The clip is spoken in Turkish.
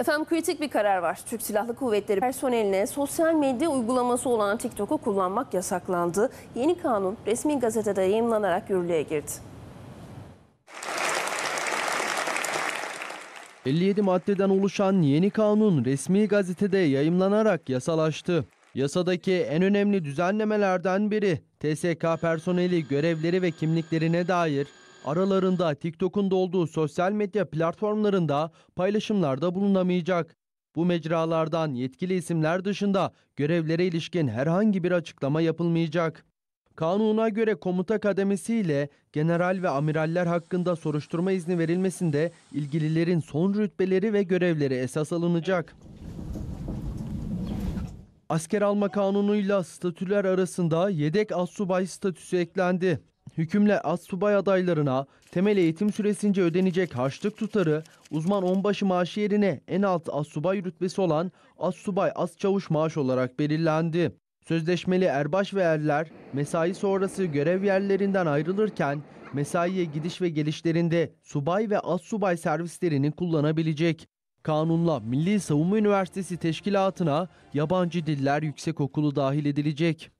Efendim kritik bir karar var. Türk Silahlı Kuvvetleri personeline sosyal medya uygulaması olan TikTok'u kullanmak yasaklandı. Yeni kanun resmi gazetede yayınlanarak yürürlüğe girdi. 57 maddeden oluşan yeni kanun resmi gazetede yayımlanarak yasalaştı. Yasadaki en önemli düzenlemelerden biri TSK personeli görevleri ve kimliklerine dair Aralarında TikTok'un da olduğu sosyal medya platformlarında paylaşımlarda bulunamayacak. Bu mecralardan yetkili isimler dışında görevlere ilişkin herhangi bir açıklama yapılmayacak. Kanuna göre komuta kademesi ile general ve amiraller hakkında soruşturma izni verilmesinde ilgililerin son rütbeleri ve görevleri esas alınacak. Asker alma kanunuyla statüler arasında yedek assubay statüsü eklendi. Hükümle az subay adaylarına temel eğitim süresince ödenecek harçlık tutarı, uzman onbaşı maaşı yerine en alt az subay rütbesi olan az subay az çavuş maaş olarak belirlendi. Sözleşmeli erbaş ve erler mesai sonrası görev yerlerinden ayrılırken mesaiye gidiş ve gelişlerinde subay ve az subay servislerini kullanabilecek. Kanunla Milli Savunma Üniversitesi Teşkilatı'na yabancı diller yüksekokulu dahil edilecek.